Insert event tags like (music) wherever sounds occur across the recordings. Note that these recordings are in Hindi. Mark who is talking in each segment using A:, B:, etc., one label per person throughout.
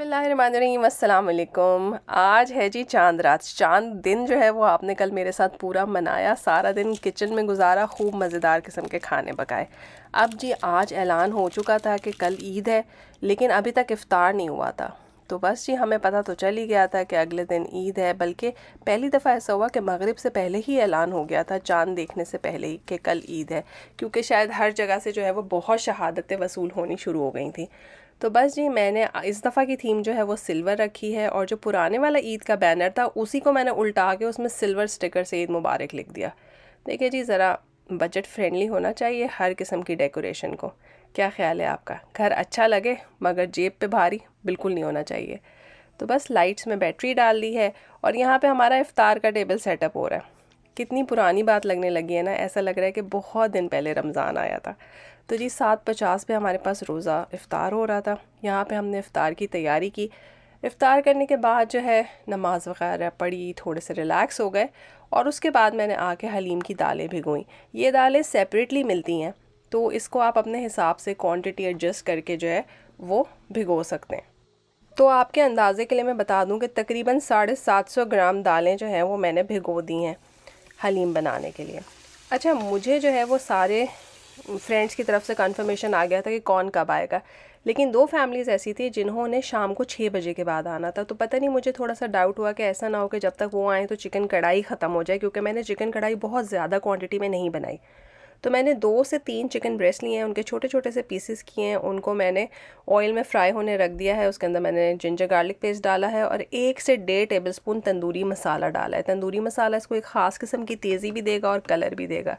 A: बसमिलकुम आज है जी चांद रात चांद दिन जो है वो आपने कल मेरे साथ पूरा मनाया सारा दिन किचन में गुजारा खूब मज़ेदार किस्म के खाने पकाए अब जी आज ऐलान हो चुका था कि कल ईद है लेकिन अभी तक इफ़ार नहीं हुआ था तो बस जी हमें पता तो चल ही गया था कि अगले दिन ईद है बल्कि पहली दफ़ा ऐसा हुआ कि मगरिब से पहले ही ऐलान हो गया था चांद देखने से पहले ही कि कल ईद है क्योंकि शायद हर जगह से जो है वो बहुत शहादतें वसूल होनी शुरू हो गई थी तो बस जी मैंने इस दफ़ा की थीम जो है वो सिल्वर रखी है और जो पुराने वाला ईद का बैनर था उसी को मैंने उल्टा के उसमें सिल्वर स्टिकर से ईद मुबारक लिख दिया देखिए जी ज़रा बजट फ्रेंडली होना चाहिए हर किस्म की डेकोरेशन को क्या ख्याल है आपका घर अच्छा लगे मगर जेब पे भारी बिल्कुल नहीं होना चाहिए तो बस लाइट्स में बैटरी डाल दी है और यहाँ पे हमारा इफ़ार का टेबल सेटअप हो रहा है कितनी पुरानी बात लगने लगी है ना ऐसा लग रहा है कि बहुत दिन पहले रमज़ान आया था तो जी सात पचास पर हमारे पास रोज़ा इफ़ार हो रहा था यहाँ पर हमने इफ़ार की तैयारी की इफ़ार करने के बाद जो है नमाज़ वगैरह पढ़ी थोड़े से रिलैक्स हो गए और उसके बाद मैंने आके हलीम की दालें भिगोईं ये दालें सेपरेटली मिलती हैं तो इसको आप अपने हिसाब से क्वांटिटी एडजस्ट करके जो है वो भिगो सकते हैं तो आपके अंदाज़े के लिए मैं बता दूं कि तकरीबन साढ़े सात सौ ग्राम दालें जो हैं वो मैंने भिगो दी हैं हलीम बनाने के लिए अच्छा मुझे जो है वो सारे फ्रेंड्स की तरफ से कन्फर्मेशन आ गया था कि कौन कब आएगा लेकिन दो फैमिलीज़ ऐसी थी जिन्होंने शाम को छः बजे के बाद आना था तो पता नहीं मुझे थोड़ा सा डाउट हुआ कि ऐसा ना हो कि जब तक वो आएँ तो चिकन कढ़ाई ख़त्म हो जाए क्योंकि मैंने चिकन कढ़ाई बहुत ज़्यादा क्वान्टिटी में नहीं बनाई तो मैंने दो से तीन चिकन ब्रेस्ट लिए हैं उनके छोटे छोटे से पीसेस किए हैं उनको मैंने ऑयल में फ्राई होने रख दिया है उसके अंदर मैंने जिंजर गार्लिक पेस्ट डाला है और एक से डेढ़ टेबल स्पून तंदूरी मसाला डाला है तंदूरी मसाला इसको एक ख़ास किस्म की तेज़ी भी देगा और कलर भी देगा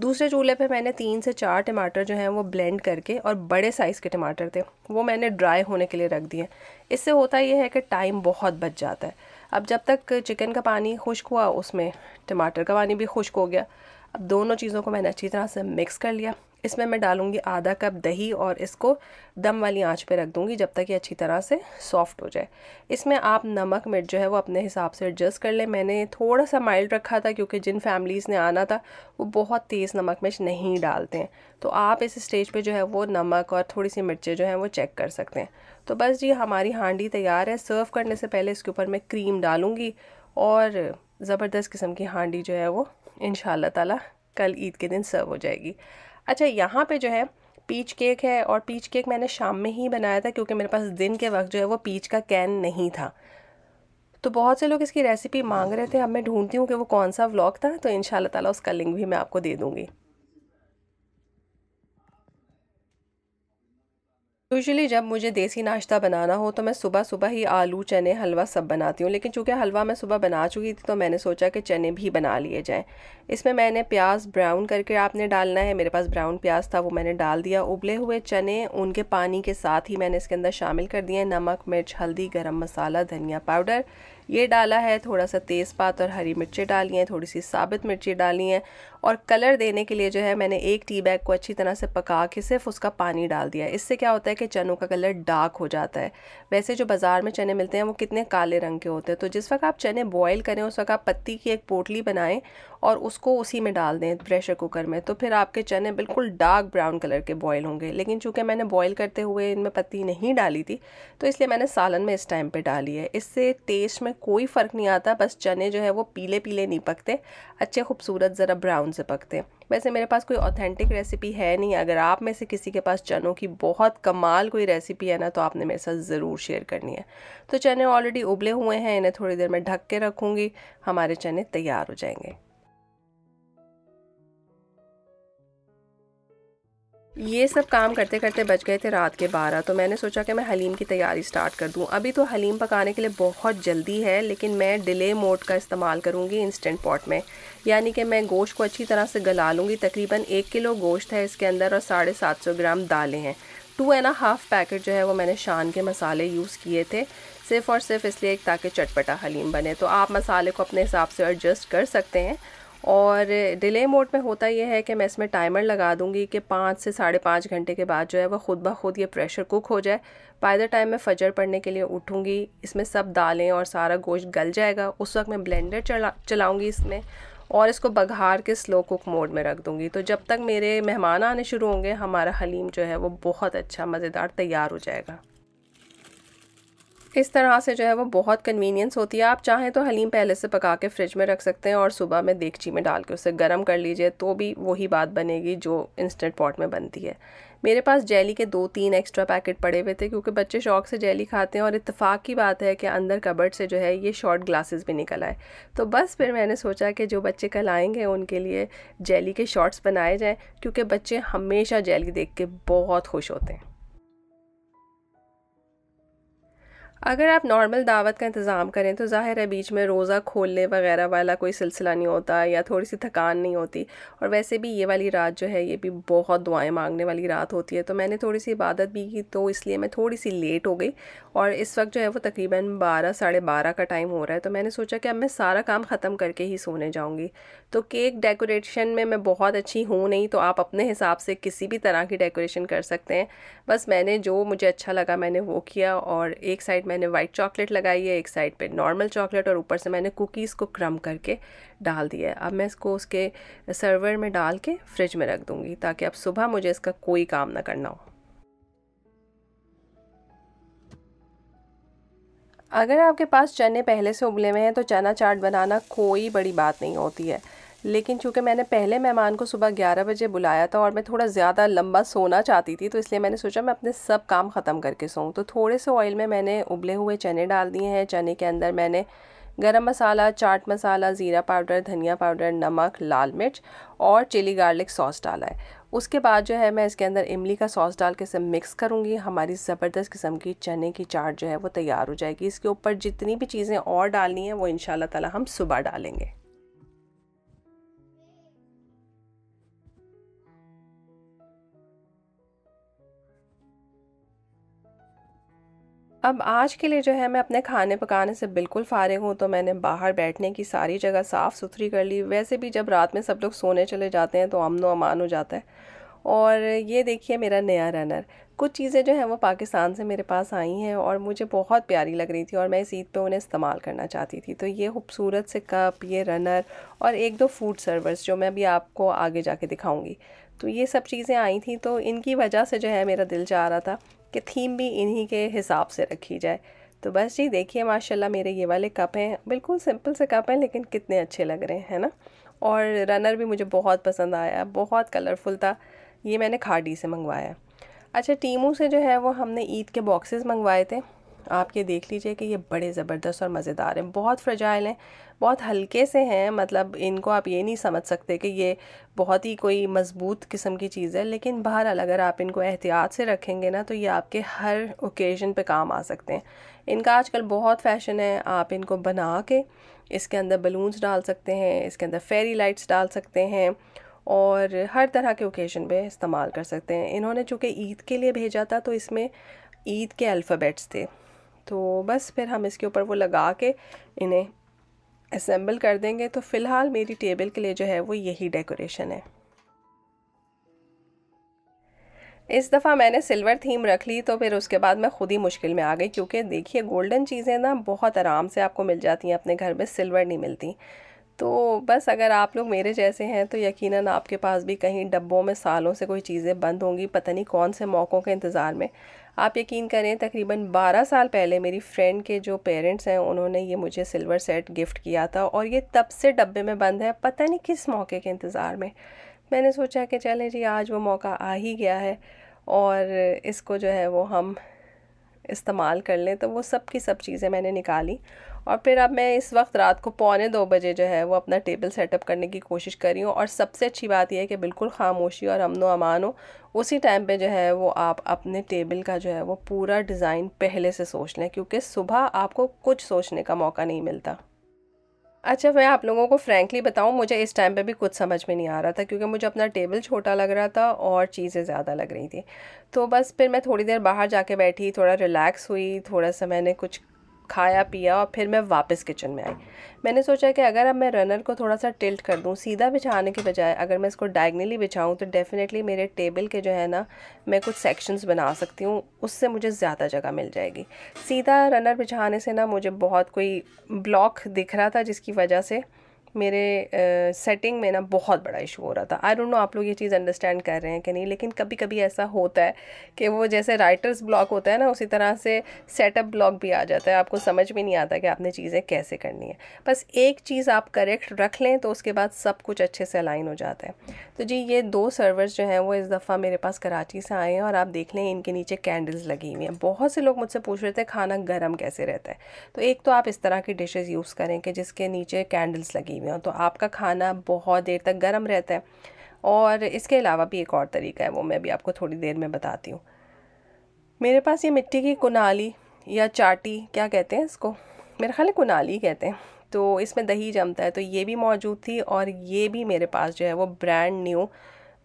A: दूसरे चूल्हे पे मैंने तीन से चार टमाटर जो हैं वो ब्लेंड करके और बड़े साइज़ के टमाटर थे वो मैंने ड्राई होने के लिए रख दिए इससे होता यह है कि टाइम बहुत बच जाता है अब जब तक चिकन का पानी खुश्क हुआ उसमें टमाटर का पानी भी खुश्क हो गया अब दोनों चीज़ों को मैंने अच्छी तरह से मिक्स कर लिया इसमें मैं डालूँगी आधा कप दही और इसको दम वाली आंच पे रख दूँगी जब तक ये अच्छी तरह से सॉफ्ट हो जाए इसमें आप नमक मिर्च जो है वो अपने हिसाब से एडजस्ट कर लें मैंने थोड़ा सा माइल्ड रखा था क्योंकि जिन फैमिलीज़ ने आना था वो बहुत तेज़ नमक मिर्च नहीं डालते हैं तो आप इस स्टेज पर जो है वो नमक और थोड़ी सी मिर्चें जो हैं वो चेक कर सकते हैं तो बस जी हमारी हांडी तैयार है सर्व करने से पहले इसके ऊपर मैं क्रीम डालूँगी और ज़बरदस्त किस्म की हांडी जो है वो इन ताला कल ईद के दिन सर्व हो जाएगी अच्छा यहाँ पे जो है पीच केक है और पीच केक मैंने शाम में ही बनाया था क्योंकि मेरे पास दिन के वक्त जो है वो पीच का कैन नहीं था तो बहुत से लोग इसकी रेसिपी मांग रहे थे अब मैं ढूंढती हूँ कि वो कौन सा व्लॉग था तो इन ताला उसका लिंक भी मैं आपको दे दूँगी यूजली जब मुझे देसी नाश्ता बनाना हो तो मैं सुबह सुबह ही आलू चने हलवा सब बनाती हूँ लेकिन चूँकि हलवा मैं सुबह बना चुकी थी तो मैंने सोचा कि चने भी बना लिए जाएँ इसमें मैंने प्याज ब्राउन करके आपने डालना है मेरे पास ब्राउन प्याज था वो मैंने डाल दिया उबले हुए चने उनके पानी के साथ ही मैंने इसके अंदर शामिल कर दिए नमक मिर्च हल्दी गर्म मसाला धनिया पाउडर ये डाला है थोड़ा सा तेज़पात और हरी मिर्ची डाली हैं थोड़ी सी साबित मिर्ची डाली हैं और कलर देने के लिए जो है मैंने एक टी बैग को अच्छी तरह से पका के सिर्फ उसका पानी डाल दिया है इससे क्या होता है कि चनों का कलर डार्क हो जाता है वैसे जो बाज़ार में चने मिलते हैं वो कितने काले रंग के होते हैं तो जिस वक्त आप चने बॉयल करें उस वक्त आप पत्ती की एक पोटली बनाएँ और उसको उसी में डाल दें प्रेशर कुकर में तो फिर आपके चने बिल्कुल डार्क ब्राउन कलर के बॉयल होंगे लेकिन चूँकि मैंने बॉयल करते हुए इनमें पत्ती नहीं डाली थी तो इसलिए मैंने सालन में इस टाइम पर डाली है इससे टेस्ट में कोई फ़र्क नहीं आता बस चने जो है वो पीले पीले नहीं पकते अच्छे खूबसूरत ज़रा ब्राउन से पकते हैं वैसे मेरे पास कोई ऑथेंटिक रेसिपी है नहीं अगर आप में से किसी के पास चनों की बहुत कमाल कोई रेसिपी है ना तो आपने मेरे साथ ज़रूर शेयर करनी है तो चने ऑलरेडी उबले हुए हैं इन्हें थोड़ी देर में ढक के रखूँगी हमारे चने तैयार हो जाएंगे ये सब काम करते करते बच गए थे रात के बारह तो मैंने सोचा कि मैं हलीम की तैयारी स्टार्ट कर दूँ अभी तो हलीम पकाने के लिए बहुत जल्दी है लेकिन मैं डिले मोड का इस्तेमाल करूँगी इंस्टेंट पॉट में यानी कि मैं गोश्त को अच्छी तरह से गला लूँगी तकरीबन एक किलो गोश्त है इसके अंदर और साढ़े सात सौ ग्राम दालें हैं टू एंड हाफ़ पैकेट जो है वो मैंने शान के मसाले यूज़ किए थे सिर्फ़ और सिर्फ इसलिए ताकि चटपटा हलीम बने तो आप मसाले को अपने हिसाब से एडजस्ट कर सकते हैं और डिले मोड में होता यह है कि मैं इसमें टाइमर लगा दूंगी कि पाँच से साढ़े पाँच घंटे के बाद जो है वह ख़ुद ब खुद ये प्रेशर कुक हो जाए बाय द टाइम मैं फजर पड़ने के लिए उठूँगी इसमें सब दालें और सारा गोश्त गल जाएगा उस वक्त मैं ब्लेंडर चला चलाऊँगी इसमें और इसको बघार के स्लो कुक मोड में रख दूँगी तो जब तक मेरे मेहमान आने शुरू होंगे हमारा हलीम जो है वो बहुत अच्छा मज़ेदार तैयार हो जाएगा इस तरह से जो है वो बहुत कन्वीनियंस होती है आप चाहें तो हलीम पहले से पका के फ्रिज में रख सकते हैं और सुबह में देगची में डाल के उसे गर्म कर लीजिए तो भी वही बात बनेगी जो इंस्टेंट पॉट में बनती है मेरे पास जेली के दो तीन एक्स्ट्रा पैकेट पड़े हुए थे क्योंकि बच्चे शौक से जेली खाते हैं और इतफ़ाक़ की बात है कि अंदर कबर्ड से जो है ये शॉर्ट ग्लासेस भी निकल आए तो बस फिर मैंने सोचा कि जो बच्चे कल आएंगे उनके लिए जेली के शॉर्ट्स बनाए जाएँ क्योंकि बच्चे हमेशा जेली देख के बहुत खुश होते हैं अगर आप नॉर्मल दावत का इंतज़ाम करें तो ज़ाहिर है बीच में रोज़ा खोलने वगैरह वाला कोई सिलसिला नहीं होता या थोड़ी सी थकान नहीं होती और वैसे भी ये वाली रात जो है ये भी बहुत दुआएं मांगने वाली रात होती है तो मैंने थोड़ी सी इबादत भी की तो इसलिए मैं थोड़ी सी लेट हो गई और इस वक्त जो है वो तकरीबन बारह साढ़े बारह का टाइम हो रहा है तो मैंने सोचा कि अब मैं सारा काम ख़त्म करके ही सोने जाऊँगी तो केक डेकोरेशन में मैं बहुत अच्छी हूँ नहीं तो आप अपने हिसाब से किसी भी तरह की डेकोरेशन कर सकते हैं बस मैंने जो मुझे अच्छा लगा मैंने वो किया और एक साइड मैंने वाइट चॉकलेट लगाई है एक साइड पे नॉर्मल चॉकलेट और ऊपर से मैंने कुकीज़ को क्रम करके डाल दिया है अब मैं इसको उसके सर्वर में डाल के फ्रिज में रख दूँगी ताकि अब सुबह मुझे इसका कोई काम ना करना हो अगर आपके पास चने पहले से उबले हुए हैं तो चना चाट बनाना कोई बड़ी बात नहीं होती है लेकिन चूँकि मैंने पहले मेहमान को सुबह ग्यारह बजे बुलाया था और मैं थोड़ा ज़्यादा लंबा सोना चाहती थी तो इसलिए मैंने सोचा मैं अपने सब काम ख़त्म करके सोऊं तो थोड़े से ऑयल में मैंने उबले हुए चने डाल दिए हैं चने के अंदर मैंने गरम मसाला चाट मसाला ज़ीरा पाउडर धनिया पाउडर नमक लाल मिर्च और चिली गार्लिक सॉस डाला है उसके बाद जो है मैं इसके अंदर इमली का सॉस डाल के इसे मिक्स करूँगी हमारी ज़बरदस्त किस्म की चने की चाट जो है वो तैयार हो जाएगी इसके ऊपर जितनी भी चीज़ें और डालनी है वो इन शाला हम सुबह डालेंगे अब आज के लिए जो है मैं अपने खाने पकाने से बिल्कुल फ़ारिग हूँ तो मैंने बाहर बैठने की सारी जगह साफ़ सुथरी कर ली वैसे भी जब रात में सब लोग सोने चले जाते हैं तो अमन अमान हो जाता है और ये देखिए मेरा नया रनर कुछ चीज़ें जो हैं वो पाकिस्तान से मेरे पास आई हैं और मुझे बहुत प्यारी लग रही थी और मैं इस ईद पर उन्हें इस्तेमाल करना चाहती थी तो ये खूबसूरत से कप ये रनर और एक दो फूड सर्वर्स जो मैं अभी आपको आगे जाके दिखाऊंगी तो ये सब चीज़ें आई थी तो इनकी वजह से जो है मेरा दिल चाह रहा था कि थीम भी इन्हीं के हिसाब से रखी जाए तो बस जी देखिए माशाल्लाह मेरे ये वाले कप हैं बिल्कुल सिंपल से कप हैं लेकिन कितने अच्छे लग रहे हैं ना और रनर भी मुझे बहुत पसंद आया बहुत कलरफुल था ये मैंने खाडी से मंगवाया अच्छा टीमों से जो है वो हमने ईद के बॉक्सेस मंगवाए थे आप ये देख लीजिए कि ये बड़े ज़बरदस्त और मज़ेदार हैं बहुत फ्रजाइल हैं बहुत हल्के से हैं मतलब इनको आप ये नहीं समझ सकते कि ये बहुत ही कोई मज़बूत किस्म की चीज़ है लेकिन बहरहाल अगर आप इनको एहतियात से रखेंगे ना तो ये आपके हर ओकेज़न पे काम आ सकते हैं इनका आजकल बहुत फ़ैशन है आप इनको बना के इसके अंदर बलून्स डाल सकते हैं इसके अंदर फेरी लाइट्स डाल सकते हैं और हर तरह के ओकेज़न पर इस्तेमाल कर सकते हैं इन्होंने चूँकि ईद के लिए भेजा था तो इसमें ईद के अल्फ़ाबेट्स थे तो बस फिर हम इसके ऊपर वो लगा के इन्हें असम्बल कर देंगे तो फ़िलहाल मेरी टेबल के लिए जो है वो यही डेकोरेशन है इस दफ़ा मैंने सिल्वर थीम रख ली तो फिर उसके बाद मैं ख़ुद ही मुश्किल में आ गई क्योंकि देखिए गोल्डन चीज़ें ना बहुत आराम से आपको मिल जाती हैं अपने घर में सिल्वर नहीं मिलती तो बस अगर आप लोग मेरे जैसे हैं तो यकीनन आपके पास भी कहीं डब्बों में सालों से कोई चीज़ें बंद होंगी पता नहीं कौन से मौक़ों के इंतज़ार में आप यकीन करें तकरीबन 12 साल पहले मेरी फ्रेंड के जो पेरेंट्स हैं उन्होंने ये मुझे सिल्वर सेट गिफ्ट किया था और ये तब से डब्बे में बंद है पता नहीं किस मौके के इंतज़ार में मैंने सोचा कि चलें जी आज वो मौका आ ही गया है और इसको जो है वो हम इस्तेमाल कर लें तो वो सब की सब चीज़ें मैंने निकाली और फिर अब मैं इस वक्त रात को पौने दो बजे जो है वो अपना टेबल सेटअप करने की कोशिश कर रही हूँ और सबसे अच्छी बात यह है कि बिल्कुल खामोशी और अमनो अमान हो उसी टाइम पे जो है वो आप अपने टेबल का जो है वो पूरा डिज़ाइन पहले से सोच लें क्योंकि सुबह आपको कुछ सोचने का मौका नहीं मिलता अच्छा मैं आप लोगों को फ्रेंकली बताऊँ मुझे इस टाइम पे भी कुछ समझ में नहीं आ रहा था क्योंकि मुझे अपना टेबल छोटा लग रहा था और चीज़ें ज़्यादा लग रही थी तो बस फिर मैं थोड़ी देर बाहर जाके बैठी थोड़ा रिलैक्स हुई थोड़ा सा मैंने कुछ खाया पिया और फिर मैं वापस किचन में आई मैंने सोचा कि अगर अब मैं रनर को थोड़ा सा टिल्ट कर दूँ सीधा बिछाने के बजाय अगर मैं इसको डायगनली बिछाऊँ तो डेफ़िनेटली मेरे टेबल के जो है ना मैं कुछ सेक्शंस बना सकती हूँ उससे मुझे ज़्यादा जगह मिल जाएगी सीधा रनर बिछाने से ना मुझे बहुत कोई ब्लॉक दिख रहा था जिसकी वजह से मेरे सेटिंग uh, में ना बहुत बड़ा इशू हो रहा था आई डोंट नो आप लोग ये चीज़ अंडरस्टैंड कर रहे हैं कि नहीं लेकिन कभी कभी ऐसा होता है कि वो जैसे राइटर्स ब्लॉक होता है ना उसी तरह से सेटअप ब्लॉक भी आ जाता है आपको समझ में नहीं आता कि आपने चीज़ें कैसे करनी है बस एक चीज़ आप करेक्ट रख लें तो उसके बाद सब कुछ अच्छे से अलाइन हो जाता है तो जी ये दो सर्वर्स जो हैं वो इस दफ़ा मेरे पास कराची से आए हैं और आप देख लें इनके नीचे कैंडल्स लगी हुई हैं बहुत से लोग मुझसे पूछ रहे थे खाना गर्म कैसे रहता है तो एक तो आप इस तरह की डिशेज़ यूज़ करें कि जिसके नीचे कैंडल्स लगी हुई हुई हों तो आपका खाना बहुत देर तक गर्म रहता है और इसके अलावा भी एक और तरीका है वो मैं भी आपको थोड़ी देर में बताती हूँ मेरे पास ये मिट्टी की कुनाली या चाटी क्या कहते हैं इसको मेरे ख्याल कुनाली कहते हैं तो इसमें दही जमता है तो ये भी मौजूद थी और ये भी मेरे पास जो है वो ब्रांड न्यू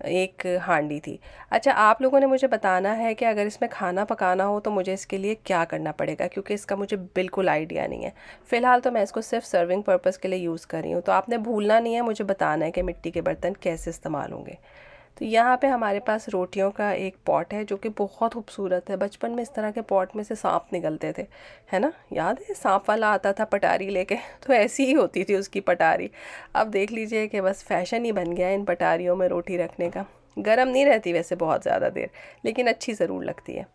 A: एक हांडी थी अच्छा आप लोगों ने मुझे बताना है कि अगर इसमें खाना पकाना हो तो मुझे इसके लिए क्या करना पड़ेगा क्योंकि इसका मुझे बिल्कुल आइडिया नहीं है फ़िलहाल तो मैं इसको सिर्फ सर्विंग पर्पज़ के लिए यूज़ कर रही हूँ तो आपने भूलना नहीं है मुझे बताना है कि मिट्टी के बर्तन कैसे इस्तेमाल होंगे तो यहाँ पे हमारे पास रोटियों का एक पॉट है जो कि बहुत खूबसूरत है बचपन में इस तरह के पॉट में से सांप निकलते थे है ना याद है सांप वाला आता था पटारी लेके (laughs) तो ऐसी ही होती थी उसकी पटारी अब देख लीजिए कि बस फैशन ही बन गया है इन पटारियों में रोटी रखने का गर्म नहीं रहती वैसे बहुत ज़्यादा देर लेकिन अच्छी ज़रूर लगती है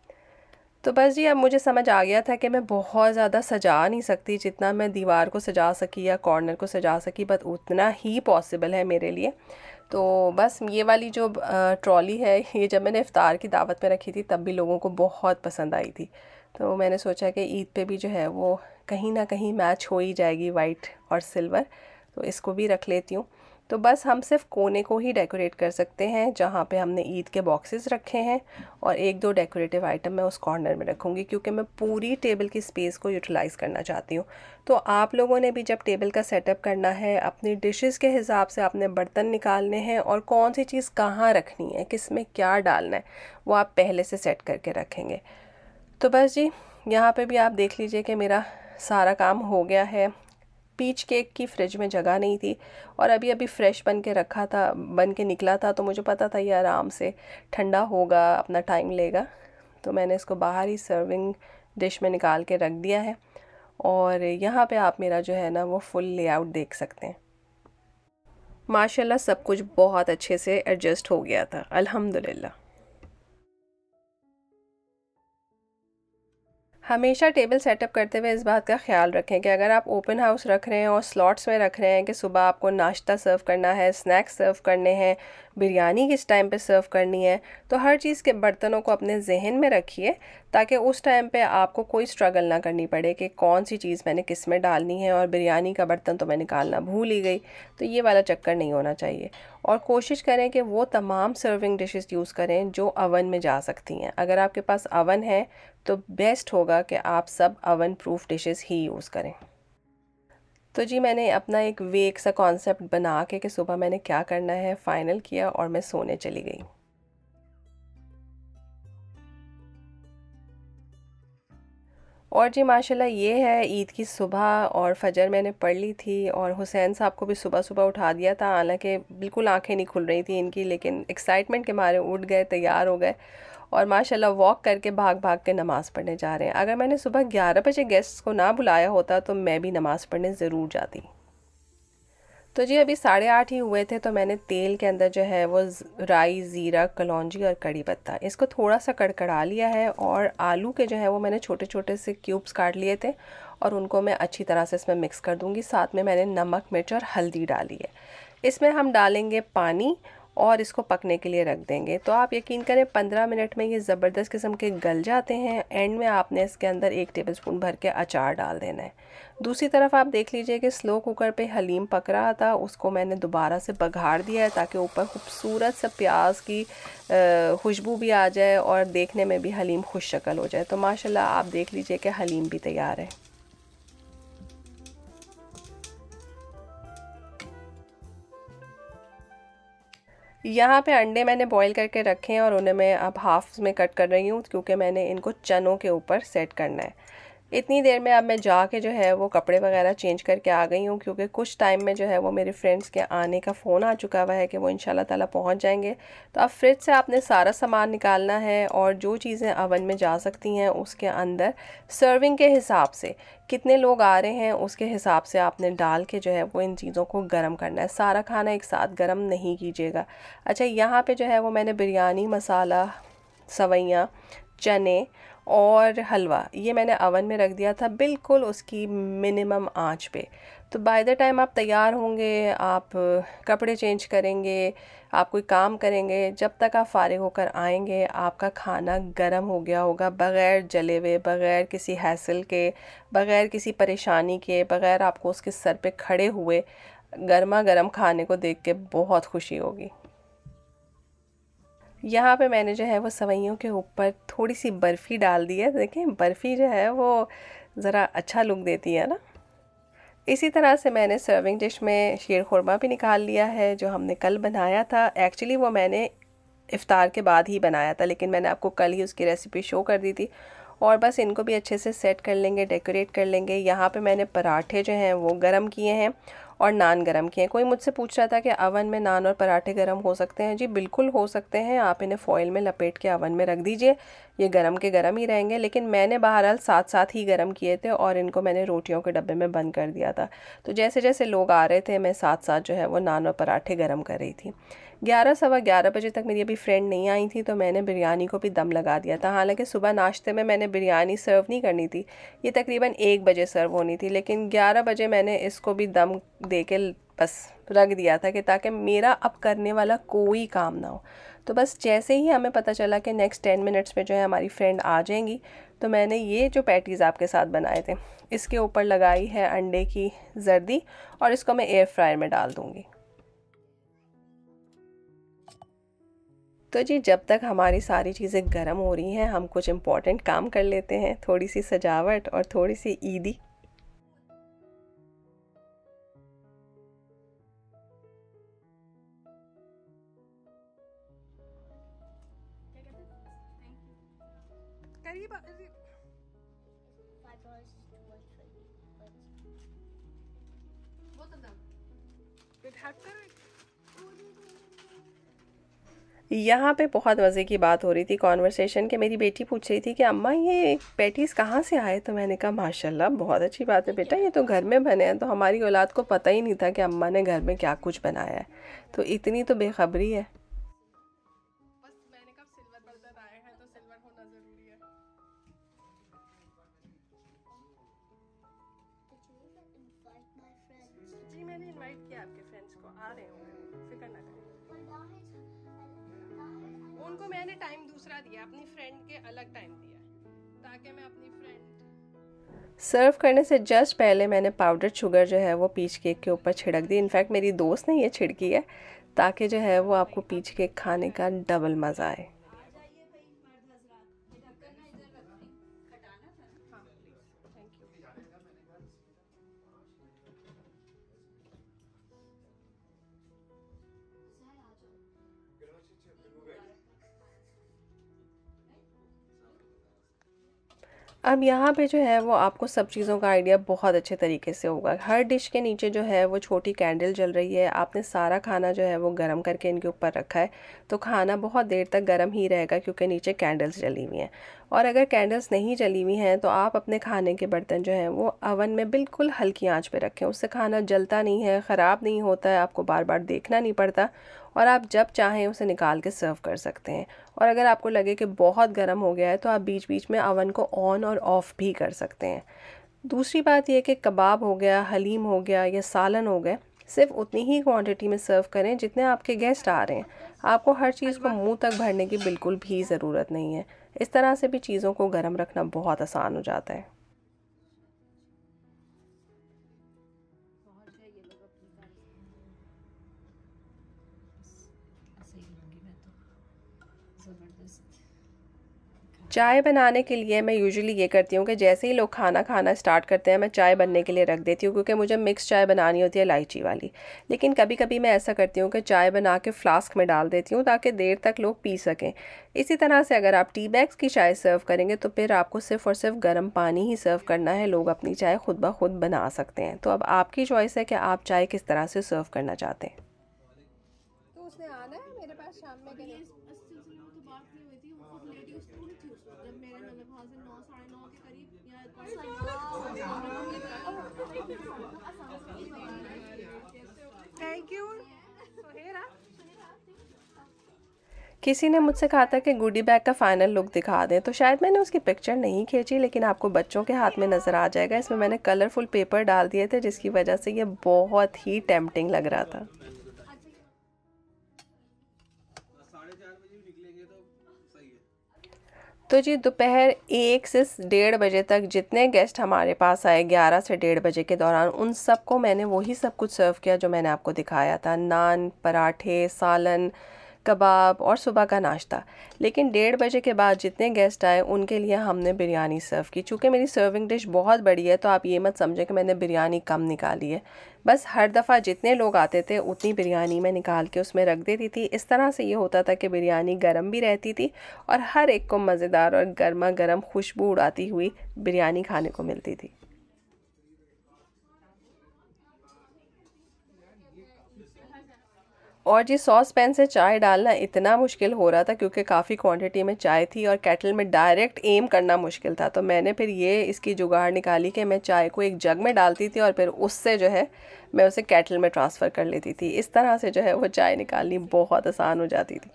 A: तो बस जी अब मुझे समझ आ गया था कि मैं बहुत ज़्यादा सजा नहीं सकती जितना मैं दीवार को सजा सकी या कॉर्नर को सजा सकी बस उतना ही पॉसिबल है मेरे लिए तो बस ये वाली जो ट्रॉली है ये जब मैंने इफ़ार की दावत में रखी थी तब भी लोगों को बहुत पसंद आई थी तो मैंने सोचा कि ईद पे भी जो है वो कहीं ना कहीं मैच हो ही जाएगी वाइट और सिल्वर तो इसको भी रख लेती हूँ तो बस हम सिर्फ कोने को ही डेकोरेट कर सकते हैं जहाँ पे हमने ईद के बॉक्सेस रखे हैं और एक दो डेकोरेटिव आइटम मैं उस कॉर्नर में रखूँगी क्योंकि मैं पूरी टेबल की स्पेस को यूटिलाइज़ करना चाहती हूँ तो आप लोगों ने भी जब टेबल का सेटअप करना है अपनी डिशेस के हिसाब से आपने बर्तन निकालने हैं और कौन सी चीज़ कहाँ रखनी है किस में क्या डालना है वो आप पहले से सेट करके रखेंगे तो बस जी यहाँ पर भी आप देख लीजिए कि मेरा सारा काम हो गया है पीच केक की फ्रिज में जगह नहीं थी और अभी अभी फ्रेश बन के रखा था बन के निकला था तो मुझे पता था ये आराम से ठंडा होगा अपना टाइम लेगा तो मैंने इसको बाहर ही सर्विंग डिश में निकाल के रख दिया है और यहाँ पे आप मेरा जो है ना वो फुल लेआउट देख सकते हैं माशाल्लाह सब कुछ बहुत अच्छे से एडजस्ट हो गया था अल्हम्दुलिल्लाह हमेशा टेबल सेटअप करते हुए इस बात का ख्याल रखें कि अगर आप ओपन हाउस रख रहे हैं और स्लॉट्स में रख रहे हैं कि सुबह आपको नाश्ता सर्व करना है स्नैक्स सर्व करने हैं बिरयानी किस टाइम पे सर्व करनी है तो हर चीज़ के बर्तनों को अपने जहन में रखिए ताकि उस टाइम पे आपको कोई स्ट्रगल ना करनी पड़े कि कौन सी चीज़ मैंने किस में डालनी है और बिरयानी का बर्तन तो मैं निकालना भूल ही गई तो ये वाला चक्कर नहीं होना चाहिए और कोशिश करें कि वो तमाम सर्विंग डिशेस यूज़ करें जो अवन में जा सकती हैं अगर आपके पास अवन है तो बेस्ट होगा कि आप सब अवन प्रूफ डिशेस ही यूज़ करें तो जी मैंने अपना एक वेक सा कॉन्सेप्ट बना के कि सुबह मैंने क्या करना है फाइनल किया और मैं सोने चली गई और जी माशाल्लाह ये है ईद की सुबह और फजर मैंने पढ़ ली थी और हुसैन साहब को भी सुबह सुबह उठा दिया था हालांकि बिल्कुल आंखें नहीं खुल रही थी इनकी लेकिन एक्साइटमेंट के मारे उठ गए तैयार हो गए और माशाल्लाह वॉक करके भाग भाग के नमाज़ पढ़ने जा रहे हैं अगर मैंने सुबह ग्यारह बजे गेस्ट को ना बुलाया होता तो मैं भी नमाज़ पढ़ने ज़रूर जाती तो जी अभी साढ़े आठ ही हुए थे तो मैंने तेल के अंदर जो है वो राई ज़ीरा कलौजी और कड़ी पत्ता इसको थोड़ा सा कड़कड़ा लिया है और आलू के जो है वो मैंने छोटे छोटे से क्यूब्स काट लिए थे और उनको मैं अच्छी तरह से इसमें मिक्स कर दूंगी साथ में मैंने नमक मिर्च और हल्दी डाली है इसमें हम डालेंगे पानी और इसको पकने के लिए रख देंगे तो आप यकीन करें पंद्रह मिनट में ये ज़बरदस्त किस्म के गल जाते हैं एंड में आपने इसके अंदर एक टेबल स्पून भर के अचार डाल देना है दूसरी तरफ आप देख लीजिए कि स्लो कुकर पे हलीम पक रहा था उसको मैंने दोबारा से बघाड़ दिया है ताकि ऊपर खूबसूरत सा प्याज की खुशबू भी आ जाए और देखने में भी हलीम खुश शक्ल हो जाए तो माशाल्लाह आप देख लीजिए कि हलीम भी तैयार है यहाँ पे अंडे मैंने बॉईल करके रखे हैं और उन्हें मैं अब हाफ में कट कर रही हूँ क्योंकि मैंने इनको चनों के ऊपर सेट करना है इतनी देर में अब मैं जाके जो है वो कपड़े वगैरह चेंज करके आ गई हूँ क्योंकि कुछ टाइम में जो है वो मेरे फ्रेंड्स के आने का फ़ोन आ चुका हुआ है कि वो इन ताला पहुँच जाएंगे तो अब फ्रिज से आपने सारा सामान निकालना है और जो चीज़ें अवन में जा सकती हैं उसके अंदर सर्विंग के हिसाब से कितने लोग आ रहे हैं उसके हिसाब से आपने डाल के जो है वो इन चीज़ों को गर्म करना है सारा खाना एक साथ गर्म नहीं कीजिएगा अच्छा यहाँ पर जो है वो मैंने बिरयानी मसाला सवैयाँ चने और हलवा ये मैंने अवन में रख दिया था बिल्कुल उसकी मिनिमम आंच पे तो बाय द टाइम आप तैयार होंगे आप कपड़े चेंज करेंगे आप कोई काम करेंगे जब तक आप फारिग होकर आएंगे आपका खाना गर्म हो गया होगा बग़ैर जले हुए बग़ैर किसी हैसल के बग़ैर किसी परेशानी के बग़ैर आपको उसके सर पे खड़े हुए गर्मा गर्म खाने को देख के बहुत खुशी होगी यहाँ पे मैंने जो है वो सवैयों के ऊपर थोड़ी सी बर्फ़ी डाल दी है देखें बर्फ़ी जो है वो ज़रा अच्छा लुक देती है ना इसी तरह से मैंने सर्विंग डिश में शेर खुरमा भी निकाल लिया है जो हमने कल बनाया था एक्चुअली वो मैंने इफ़ार के बाद ही बनाया था लेकिन मैंने आपको कल ही उसकी रेसिपी शो कर दी थी और बस इनको भी अच्छे से सेट कर लेंगे डेकोरेट कर लेंगे यहाँ पे मैंने पराठे जो हैं वो गरम किए हैं और नान गरम किए कोई मुझसे पूछ रहा था कि अवन में नान और पराठे गरम हो सकते हैं जी बिल्कुल हो सकते हैं आप इन्हें फॉयल में लपेट के अवन में रख दीजिए ये गरम के गरम ही रहेंगे लेकिन मैंने बहरहाल साथ साथ ही गरम किए थे और इनको मैंने रोटियों के डब्बे में बंद कर दिया था तो जैसे जैसे लोग आ रहे थे मैं साथ साथ जो है वो नान और पराठे गर्म कर रही थी ग्यारह सवा ग्यारह बजे तक मेरी अभी फ्रेंड नहीं आई थी तो मैंने बिरयानी को भी दम लगा दिया था हालांकि सुबह नाश्ते में मैंने बिरयानी सर्व नहीं करनी थी ये तकरीबन एक बजे सर्व होनी थी लेकिन ग्यारह बजे मैंने इसको भी दम दे के बस रख दिया था कि ताकि मेरा अब करने वाला कोई काम ना हो तो बस जैसे ही हमें पता चला कि नेक्स्ट टेन मिनट्स में जो है हमारी फ्रेंड आ जाएंगी तो मैंने ये जो पैटीज़ आपके साथ बनाए थे इसके ऊपर लगाई है अंडे की जर्दी और इसको मैं एयर फ्रायर में डाल दूँगी तो जी जब तक हमारी सारी चीज़ें गर्म हो रही हैं हम कुछ इम्पॉर्टेंट काम कर लेते हैं थोड़ी सी सजावट और थोड़ी सी ईदी यहाँ पे बहुत मज़े की बात हो रही थी कॉन्वर्सेशन के मेरी बेटी पूछ रही थी कि अम्मा ये पैटीज कहाँ से आए तो मैंने कहा माशाल्लाह बहुत अच्छी बात है बेटा ये तो घर में बने हैं तो हमारी औलाद को पता ही नहीं था कि अम्मा ने घर में क्या कुछ बनाया है तो इतनी तो बेखबरी है जी मैंने इनवाइट किया आपके फ्रेंड्स को आ रहे होंगे फिक्र ना करें उनको मैंने टाइम दूसरा दिया अपनी फ्रेंड के अलग टाइम दिया ताकि मैं अपनी फ्रेंड सर्व करने से जस्ट पहले मैंने पाउडर शुगर जो है वो पीच केक के ऊपर छिड़क दी इनफैक्ट मेरी दोस्त ने ये छिड़की है ताकि जो है वो आपको पीच केक खाने का डबल मज़ा आए अब यहाँ पे जो है वो आपको सब चीज़ों का आइडिया बहुत अच्छे तरीके से होगा हर डिश के नीचे जो है वो छोटी कैंडल जल रही है आपने सारा खाना जो है वो गर्म करके इनके ऊपर रखा है तो खाना बहुत देर तक गर्म ही रहेगा क्योंकि नीचे कैंडल्स जली हुई हैं और अगर कैंडल्स नहीं जली हुई हैं तो आप अपने खाने के बर्तन जो हैं वो अवन में बिल्कुल हल्की आँच पर रखें उससे खाना जलता नहीं है ख़राब नहीं होता है आपको बार बार देखना नहीं पड़ता और आप जब चाहें उसे निकाल के सर्व कर सकते हैं और अगर आपको लगे कि बहुत गर्म हो गया है तो आप बीच बीच में अवन को ऑन और ऑफ़ भी कर सकते हैं दूसरी बात यह कि कबाब हो गया हलीम हो गया या सालन हो गया सिर्फ उतनी ही क्वांटिटी में सर्व करें जितने आपके गेस्ट आ रहे हैं आपको हर चीज़ को मुंह तक भरने की बिल्कुल भी ज़रूरत नहीं है इस तरह से भी चीज़ों को गर्म रखना बहुत आसान हो जाता है चाय बनाने के लिए मैं यूजुअली ये करती हूँ कि जैसे ही लोग खाना खाना स्टार्ट करते हैं मैं चाय बनने के लिए रख देती हूँ क्योंकि मुझे मिक्स चाय बनानी होती है इलायची वाली लेकिन कभी कभी मैं ऐसा करती हूँ कि चाय बना के फ़्लास्क में डाल देती हूँ ताकि देर तक लोग पी सकें इसी तरह से अगर आप टी बैग्स की चाय सर्व करेंगे तो फिर आपको सिर्फ और सिर्फ गर्म पानी ही सर्व करना है लोग अपनी चाय खुद ब खुद बना सकते हैं तो अब आपकी चॉइस है कि आप चाय किस तरह से सर्व करना चाहते हैं तो उसने आना है मेरे पास शाम में किसी ने मुझसे कहा था कि गुडी बैग का फाइनल लुक दिखा दें तो शायद मैंने उसकी पिक्चर नहीं खींची लेकिन आपको बच्चों के हाथ में नज़र आ जाएगा इसमें मैंने कलरफुल पेपर डाल दिए थे जिसकी वजह से ये बहुत ही टेम्पटिंग लग रहा था तो जी दोपहर एक से डेढ़ बजे तक जितने गेस्ट हमारे पास आए ग्यारह से डेढ़ बजे के दौरान उन सबको मैंने वही सब कुछ सर्व किया जो मैंने आपको दिखाया था नान पराठे सालन कबाब और सुबह का नाश्ता लेकिन डेढ़ बजे के बाद जितने गेस्ट आए उनके लिए हमने बिरयानी सर्व की चूँकि मेरी सर्विंग डिश बहुत बड़ी है तो आप ये मत समझें कि मैंने बिरयानी कम निकाली है बस हर दफ़ा जितने लोग आते थे उतनी बिरयानी मैं निकाल के उसमें रख देती थी इस तरह से ये होता था कि बिरयानी गर्म भी रहती थी और हर एक को मज़ेदार और गर्मा गर्म खुशबू उड़ाती हुई बिरयानी खाने को मिलती थी और जी सॉस पैन से चाय डालना इतना मुश्किल हो रहा था क्योंकि काफ़ी क्वांटिटी में चाय थी और कैटल में डायरेक्ट एम करना मुश्किल था तो मैंने फिर ये इसकी जुगाड़ निकाली कि मैं चाय को एक जग में डालती थी और फिर उससे जो है मैं उसे केटल में ट्रांसफ़र कर लेती थी इस तरह से जो है वो चाय निकालनी बहुत आसान हो जाती थी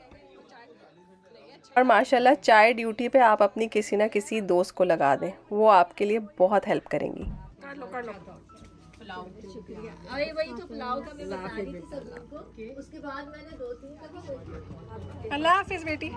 A: और माशाल्लाह चाय ड्यूटी पे आप अपनी किसी ना किसी दोस्त को लगा दें वो आपके लिए बहुत हेल्प करेंगी पुलाव शुक्रिया अरे वही तो पुलाव का मैं बता रही थी सब लोग को उसके बाद मैंने दो तीन कभी अल्लाह हाफिज बेटी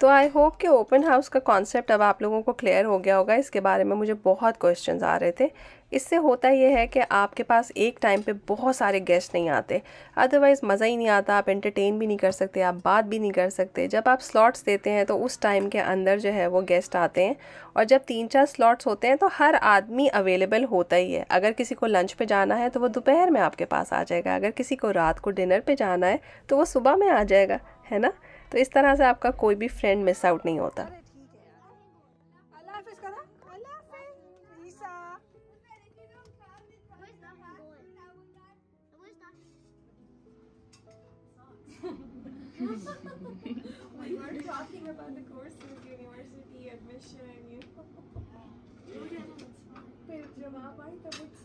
A: तो आई होप कि ओपन हाउस का कॉन्सेप्ट अब आप लोगों को क्लियर हो गया होगा इसके बारे में मुझे बहुत क्वेश्चंस आ रहे थे इससे होता यह है कि आपके पास एक टाइम पे बहुत सारे गेस्ट नहीं आते अदरवाइज़ मज़ा ही नहीं आता आप एंटरटेन भी नहीं कर सकते आप बात भी नहीं कर सकते जब आप स्लॉट्स देते हैं तो उस टाइम के अंदर जो है वो गेस्ट आते हैं और जब तीन चार स्लॉट्स होते हैं तो हर आदमी अवेलेबल होता ही है अगर किसी को लंच पे जाना है तो वो दोपहर में आपके पास आ जाएगा अगर किसी को रात को डिनर पर जाना है तो वो सुबह में आ जाएगा है ना तो इस तरह से आपका कोई भी फ्रेंड मिस आउट नहीं होता (laughs) (laughs)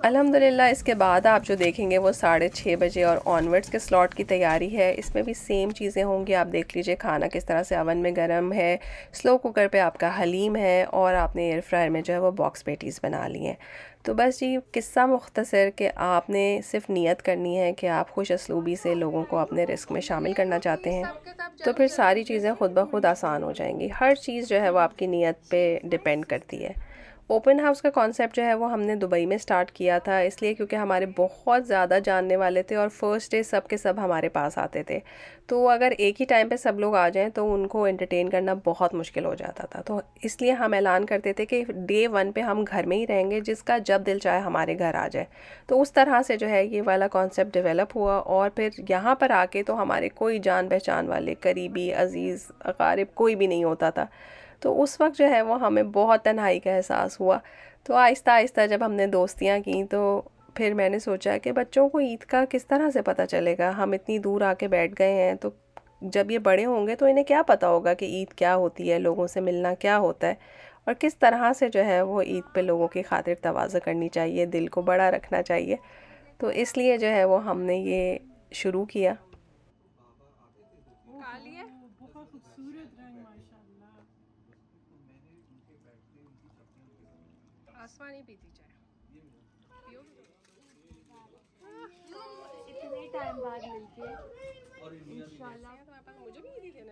A: अल्हम्दुलिल्लाह इसके बाद आप जो देखेंगे वो साढ़े छः बजे और ऑनवर्ड्स के स्लॉट की तैयारी है इसमें भी सेम चीज़ें होंगी आप देख लीजिए खाना किस तरह से अवन में गर्म है स्लो कुकर पे आपका हलीम है और आपने एयर फ्रायर में जो है वो बॉक्स पेटीज़ बना ली हैं तो बस जी किस्सा मुख्तसर कि आपने सिर्फ नियत करनी है कि आप खुश असलूबी से लोगों को अपने रिस्क में शामिल करना चाहते हैं तो फिर सारी चीज़ें खुद ब खुद आसान हो जाएंगी हर चीज़ जो है वो आपकी नीयत पे डिपेंड करती है ओपन हाउस का कॉन्सेप्ट जो है वो हमने दुबई में स्टार्ट किया था इसलिए क्योंकि हमारे बहुत ज़्यादा जानने वाले थे और फर्स्ट डे सब के सब हमारे पास आते थे तो अगर एक ही टाइम पे सब लोग आ जाएं तो उनको एंटरटेन करना बहुत मुश्किल हो जाता था तो इसलिए हम ऐलान करते थे कि डे वन पे हम घर में ही रहेंगे जिसका जब दिल चाहे हमारे घर आ जाए तो उस तरह से जो है ये वाला कॉन्सेप्ट डेवलप हुआ और फिर यहाँ पर आके तो हमारे कोई जान पहचान वाले करीबी अजीज़ अकारब कोई भी नहीं होता था तो उस वक्त जो है वो हमें बहुत तन्हाई का एहसास हुआ तो आहिस्ता आहिस्ता जब हमने दोस्तियाँ की तो फिर मैंने सोचा कि बच्चों को ईद का किस तरह से पता चलेगा हम इतनी दूर आके बैठ गए हैं तो जब ये बड़े होंगे तो इन्हें क्या पता होगा कि ईद क्या होती है लोगों से मिलना क्या होता है और किस तरह से जो है वो ईद पे लोगों की खातिर तोज़ करनी चाहिए दिल को बड़ा रखना चाहिए तो इसलिए जो है वो हमने ये शुरू किया पानी पीती जाए इतने टाइम बाद मिलके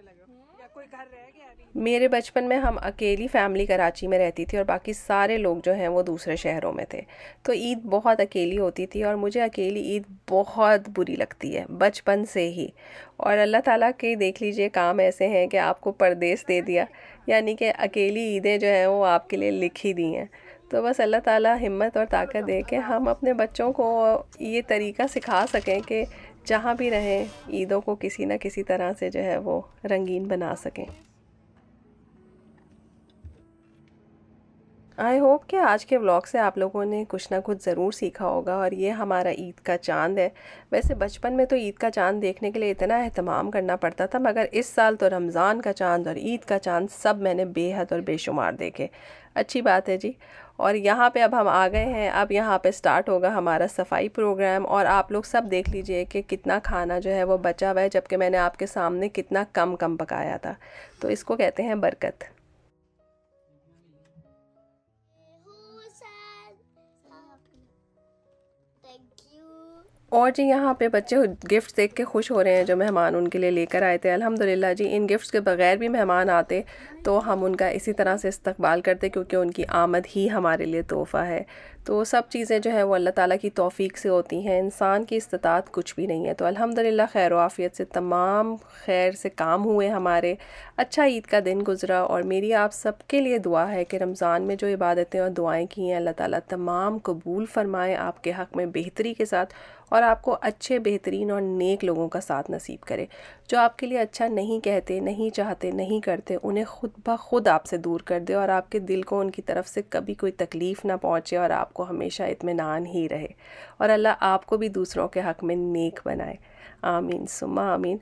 A: हाँ। मेरे बचपन में हम अकेली फैमिली कराची में रहती थी और बाकी सारे लोग जो हैं वो दूसरे शहरों में थे तो ईद बहुत अकेली होती थी और मुझे अकेली ईद बहुत बुरी लगती है बचपन से ही और अल्लाह ताला के देख लीजिए काम ऐसे हैं कि आपको परदेस दे दिया यानी कि अकेली ईदें जो हैं वो आपके लिए लिखी दी हैं तो बस अल्लाह ताला हिम्मत और ताकत दे के हम अपने बच्चों को ये तरीका सिखा सकें कि जहाँ भी रहें ईदों को किसी न किसी तरह से जो है वो रंगीन बना सकें आई होप कि आज के व्लॉग से आप लोगों ने कुछ ना कुछ ज़रूर सीखा होगा और ये हमारा ईद का चांद है वैसे बचपन में तो ईद का चांद देखने के लिए इतना अहतमाम करना पड़ता था मगर इस साल तो रमज़ान का चांद और ईद का चांद सब मैंने बेहद और बेशुमार देखे अच्छी बात है जी और यहाँ पे अब हम आ गए हैं अब यहाँ पे स्टार्ट होगा हमारा सफाई प्रोग्राम और आप लोग सब देख लीजिए कि कितना खाना जो है वो बचा हुआ है जबकि मैंने आपके सामने कितना कम कम पकाया था तो इसको कहते हैं बरकत और जी यहाँ पे बच्चे गिफ्ट देख के खुश हो रहे हैं जो मेहमान उनके लिए लेकर आए थे अल्हम्दुलिल्लाह जी इन गिफ्ट्स के बग़ैर भी मेहमान आते तो हम उनका इसी तरह से इस्तकबाल करते क्योंकि उनकी आमद ही हमारे लिए तोहफ़ा है तो सब चीज़ें जो है वो अल्लाह ताला की तौफीक से होती हैं इंसान की इस्तात कुछ भी नहीं है तो अल्हम्दुलिल्लाह खैर आफ़ियत से तमाम खैर से काम हुए हमारे अच्छा ईद का दिन गुजरा और मेरी आप सब के लिए दुआ है कि रमज़ान में जो इबादतें और दुआएँ की हैं अल्लाह ताला तमाम कबूल फरमाएँ आपके हक़ में बेहतरी के साथ और आपको अच्छे बेहतरीन और नेक लोगों का साथ नसीब करे जो आपके लिए अच्छा नहीं कहते नहीं चाहते नहीं करते उन्हें खुद ब खुद आपसे दूर कर दे और आपके दिल को उनकी तरफ से कभी कोई तकलीफ़ ना पहुँचे और आप आपको हमेशा इतमान ही रहे और अल्लाह आपको भी दूसरों के हक़ में नेक बनाए आमीन सुमा आमीन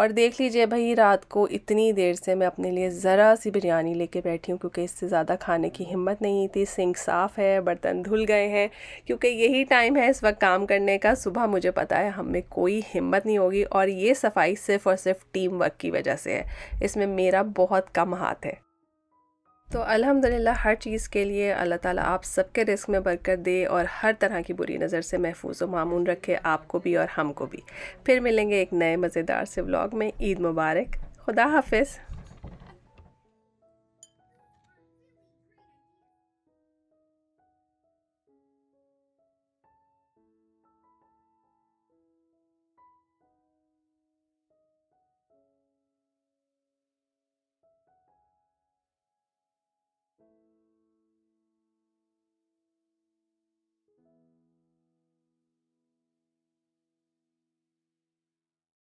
A: और देख लीजिए भाई रात को इतनी देर से मैं अपने लिए ज़रा सी बिरयानी लेके बैठी हूँ क्योंकि इससे ज़्यादा खाने की हिम्मत नहीं थी सिंक साफ़ है बर्तन धुल गए हैं क्योंकि यही टाइम है इस वक्त काम करने का सुबह मुझे पता है हम में कोई हिम्मत नहीं होगी और ये सफाई सिर्फ़ और सिर्फ टीम वर्क की वजह से है इसमें मेरा बहुत कम हाथ है तो अल्हम्दुलिल्लाह हर चीज़ के लिए अल्लाह ताला आप सबके रिस्क में बरकत दे और हर तरह की बुरी नज़र से महफूज व मामून रखे आपको भी और हमको भी फिर मिलेंगे एक नए मज़ेदार से व्लॉग में ईद मुबारक खुदा हाफिज़